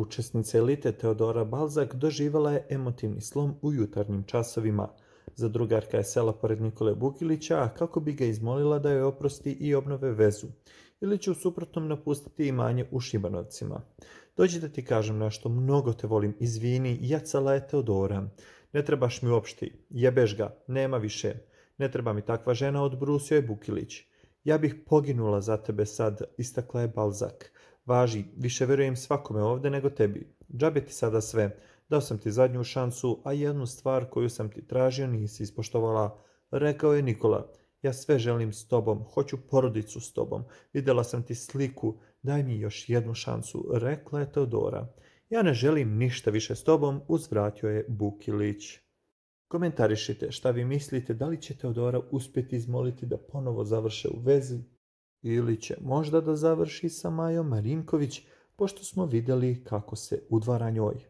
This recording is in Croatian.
Učesnica elite Teodora Balzak doživala je emotivni slom u jutarnjim časovima. Za drugarka je sela pored Nikole Bukilića kako bi ga izmolila da joj oprosti i obnove vezu, ili će u suprotnom napustiti imanje u Šibanovcima. Dođi da ti kažem nešto, mnogo te volim, izvini, jacala je Teodora. Ne trebaš mi uopšti, jebeš ga, nema više. Ne treba mi takva žena, odbrusio je Bukilić. Ja bih poginula za tebe sad, istakla je Balzak. Važi, više vjerujem svakome ovdje nego tebi. Džabe ti sada sve. Dao sam ti zadnju šansu, a jednu stvar koju sam ti tražio nisi ispoštovala. Rekao je Nikola, ja sve želim s tobom, hoću porodicu s tobom. Vidjela sam ti sliku, daj mi još jednu šansu, rekla je Teodora. Ja ne želim ništa više s tobom, uzvratio je Bukilić. Komentarišite šta vi mislite, da li će Teodora uspjeti izmoliti da ponovo završe u vezi ili će možda da završi sa Majom Marinković, pošto smo vidjeli kako se udvara njoj.